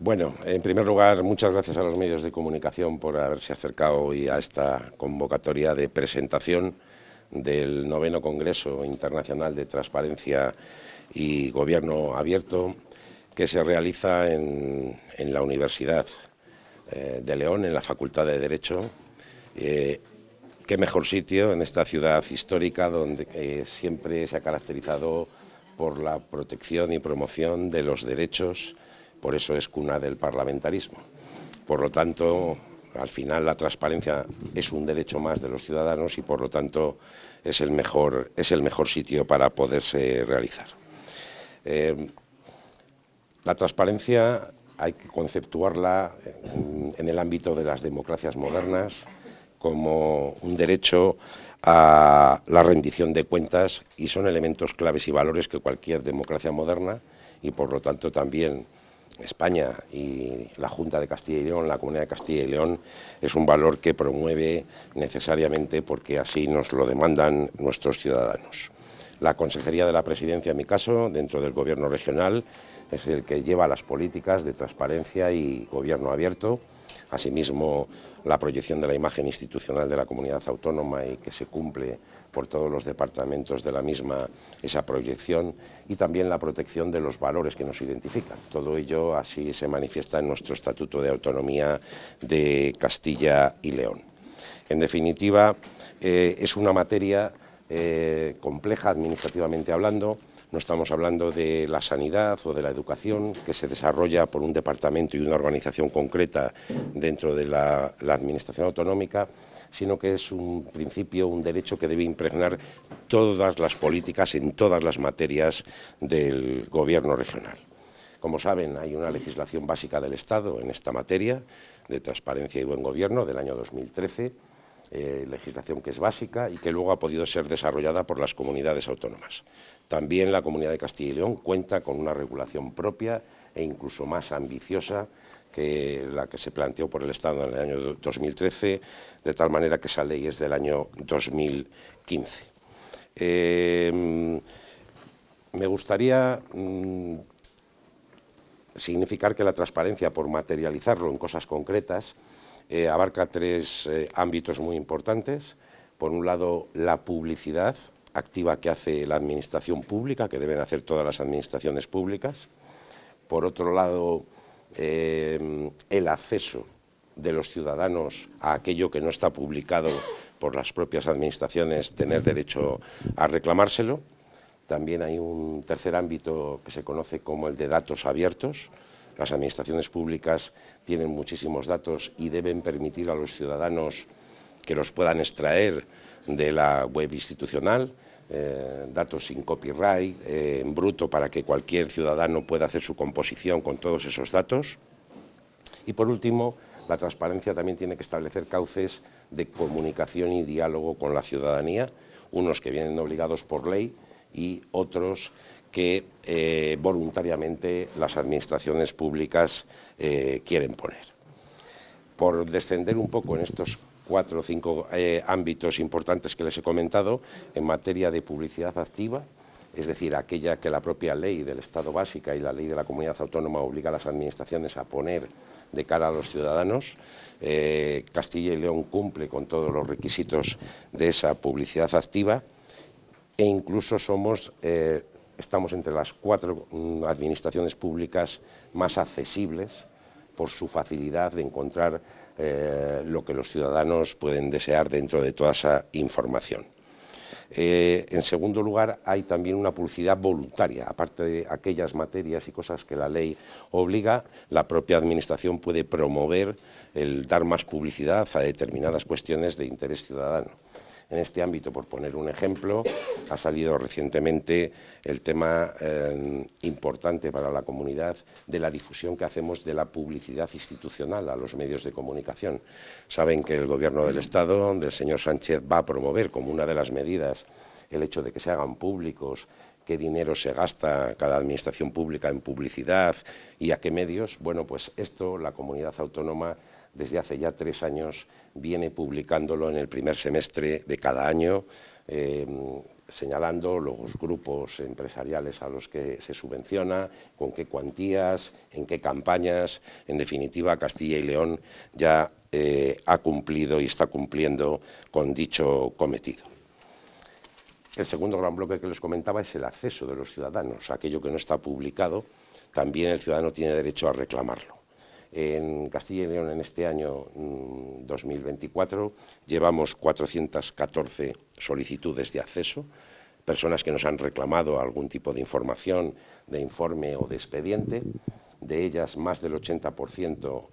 Bueno, en primer lugar, muchas gracias a los medios de comunicación por haberse acercado hoy a esta convocatoria de presentación del noveno Congreso Internacional de Transparencia y Gobierno Abierto que se realiza en, en la Universidad eh, de León, en la Facultad de Derecho. Eh, qué mejor sitio en esta ciudad histórica donde eh, siempre se ha caracterizado por la protección y promoción de los derechos por eso es cuna del parlamentarismo. Por lo tanto, al final la transparencia es un derecho más de los ciudadanos y por lo tanto es el mejor, es el mejor sitio para poderse realizar. Eh, la transparencia hay que conceptuarla en, el ámbito de las democracias modernas como un derecho a la rendición de cuentas y son elementos claves y valores que cualquier democracia moderna y por lo tanto también España y la Junta de Castilla y León, la Comunidad de Castilla y León, es un valor que promueve necesariamente porque así nos lo demandan nuestros ciudadanos. La Consejería de la Presidencia, en mi caso, dentro del Gobierno regional, es el que lleva las políticas de transparencia y gobierno abierto Asimismo, la proyección de la imagen institucional de la comunidad autónoma y que se cumple por todos los departamentos de la misma esa proyección y también la protección de los valores que nos identifican. Todo ello así se manifiesta en nuestro Estatuto de Autonomía de Castilla y León. En definitiva, eh, es una materia eh, compleja administrativamente hablando, no estamos hablando de la sanidad o de la educación, que se desarrolla por un departamento y una organización concreta dentro de la, Administración Autonómica, sino que es un principio, un derecho que debe impregnar todas las políticas en todas las materias del Gobierno regional. Como saben, hay una legislación básica del Estado en esta materia de transparencia y buen gobierno del año 2013 eh, legislación que es básica y que luego ha podido ser desarrollada por las comunidades autónomas. También la Comunidad de Castilla y León cuenta con una regulación propia e incluso más ambiciosa que la que se planteó por el Estado en el año 2013, de tal manera que esa ley es del año 2015. Em, me gustaría mm, significar que la transparencia, por materializarlo en cosas concretas, eh, abarca tres eh, ámbitos muy importantes. Por un lado, la publicidad activa que hace la administración pública, que deben hacer todas las administraciones públicas. Por otro lado, eh, el acceso de los ciudadanos a aquello que no está publicado por las propias administraciones, tener derecho a reclamárselo. También hay un tercer ámbito que se conoce como el de datos abiertos, las administraciones públicas tienen muchísimos datos y deben permitir a los ciudadanos que los puedan extraer de la web institucional, eh, datos sin copyright, eh, en bruto, para que cualquier ciudadano pueda hacer su composición con todos esos datos. Y por último, la transparencia también tiene que establecer cauces de comunicación y diálogo con la ciudadanía, unos que vienen obligados por ley y otros que eh, voluntariamente las administraciones públicas eh, quieren poner. Por descender un poco en estos cuatro o cinco eh, ámbitos importantes que les he comentado, en materia de publicidad activa, es decir, aquella que la propia ley del Estado básica y la ley de la comunidad autónoma obliga a las administraciones a poner de cara a los ciudadanos. Castilla y León cumple con todos los requisitos de esa publicidad activa e incluso somos estamos entre las cuatro mm, administraciones públicas más accesibles por su facilidad de encontrar eh, lo que los ciudadanos pueden desear dentro de toda esa información. Eh, en segundo lugar, hay también una publicidad voluntaria. Aparte de aquellas materias y cosas que la ley obliga, la propia Administración puede promover el dar más publicidad a determinadas cuestiones de interés ciudadano en este ámbito, por poner un ejemplo, ha salido recientemente el tema eh, importante para la comunidad de la difusión que hacemos de la publicidad institucional a los medios de comunicación. Saben que el Gobierno del Estado, del señor Sánchez, va a promover como una de las medidas el hecho de que se hagan públicos qué dinero se gasta cada administración pública en publicidad y a qué medios. Bueno, pues esto la comunidad autónoma desde hace ya tres años viene publicándolo en el primer semestre de cada año, eh, señalando los grupos empresariales a los que se subvenciona, con qué cuantías, en qué campañas. En definitiva, Castilla y León ya eh, ha cumplido y está cumpliendo con dicho cometido. El segundo gran bloque que les comentaba es el acceso de los ciudadanos, aquello que no está publicado, también el ciudadano tiene derecho a reclamarlo. En Castilla y León en este año 2024 mm, llevamos 414 solicitudes de acceso, personas que nos han reclamado algún tipo de información, de informe o de expediente. De ellas, más del 80%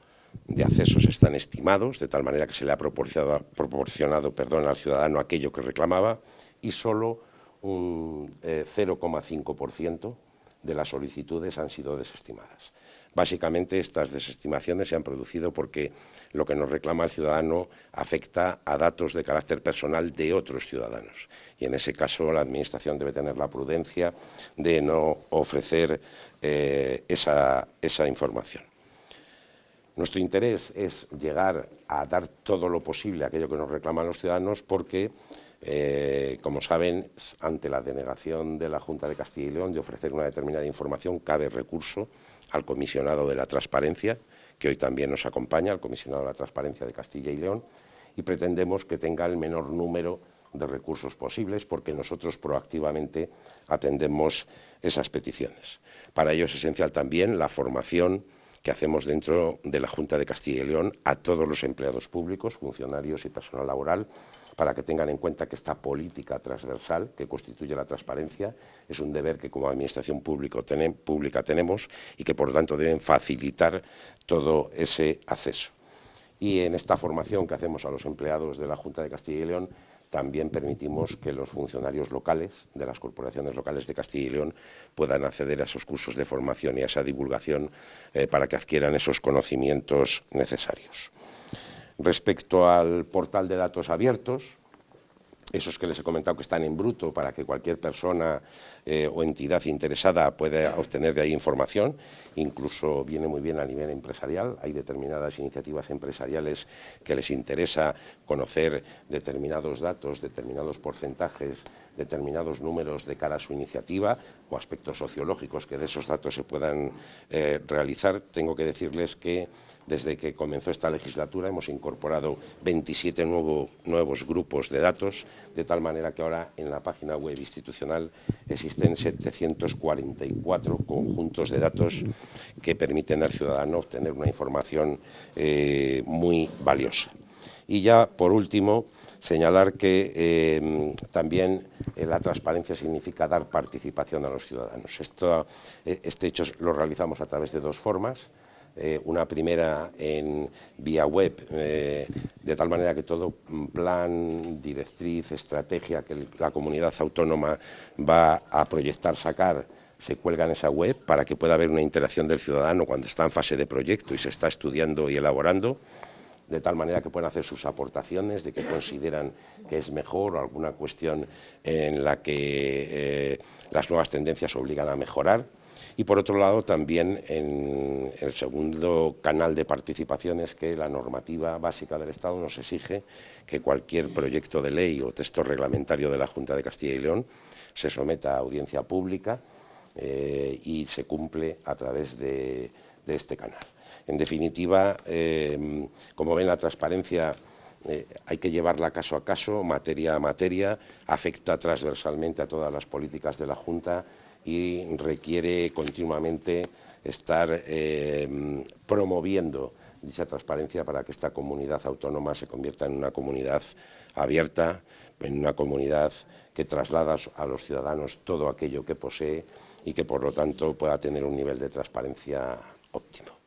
de accesos están estimados, de tal manera que se le ha proporcionado, perdón, al ciudadano aquello que reclamaba y solo un 0,5% eh, de las solicitudes han sido desestimadas. Básicamente estas desestimaciones se han producido porque lo que nos reclama el ciudadano afecta a datos de carácter personal de otros ciudadanos y en ese caso la Administración debe tener la prudencia de no ofrecer eh, esa, esa información. Nuestro interés es llegar a dar todo lo posible a aquello que nos reclaman los ciudadanos porque eh, como saben, ante la denegación de la Junta de Castilla y León de ofrecer una determinada información, cabe recurso al comisionado de la transparencia, que hoy también nos acompaña, al comisionado de la transparencia de Castilla y León, y pretendemos que tenga el menor número de recursos posibles porque nosotros proactivamente atendemos esas peticiones. Para ello es esencial también la formación que hacemos dentro de la Junta de Castilla y León a todos los empleados públicos, funcionarios y personal laboral, para que tengan en cuenta que esta política transversal que constituye la transparencia es un deber que como Administración Pública tenemos y que por tanto deben facilitar todo ese acceso. Y en esta formación que hacemos a los empleados de la Junta de Castilla y León también permitimos que los funcionarios locales de las corporaciones locales de Castilla y León puedan acceder a esos cursos de formación y a esa divulgación eh, para que adquieran esos conocimientos necesarios. Respecto al portal de datos abiertos, esos que les he comentado que están en bruto para que cualquier persona eh, o entidad interesada pueda obtener de ahí información, incluso viene muy bien a nivel empresarial, hay determinadas iniciativas empresariales que les interesa conocer determinados datos, determinados porcentajes determinados números de cara a su iniciativa o aspectos sociológicos que de esos datos se puedan eh, realizar, tengo que decirles que desde que comenzó esta legislatura hemos incorporado 27 nuevos grupos de datos, de tal manera que ahora en la página web institucional existen 744 conjuntos de datos que permiten al ciudadano obtener una información eh, muy valiosa. Y ya, por último, señalar que em, también eh, la transparencia significa dar participación a los ciudadanos. Eh, este hecho lo realizamos a través de dos formas. Eh, una primera en vía web, de tal manera que todo plan, directriz, estrategia que la comunidad autónoma va a proyectar, sacar, se cuelga en esa web para que pueda haber una interacción del ciudadano cuando está en fase de proyecto y se está estudiando y elaborando de tal manera que puedan hacer sus aportaciones, de que consideran que es mejor alguna cuestión en la que eh, las nuevas tendencias obligan a mejorar. Y por otro lado, también en el segundo canal de participación es que la normativa básica del Estado nos exige que cualquier proyecto de ley o texto reglamentario de la Junta de Castilla y León se someta a audiencia pública eh, y se cumple a través de de este canal. En definitiva, em, como ven, la transparencia eh, hay que llevarla caso a caso, materia a materia, afecta transversalmente a todas las políticas de la Junta y requiere continuamente estar em, promoviendo dicha transparencia para que esta comunidad autónoma se convierta en una comunidad abierta, en una comunidad que traslada a los ciudadanos todo aquello que posee y que por lo tanto pueda tener un nivel de transparencia o p t i m o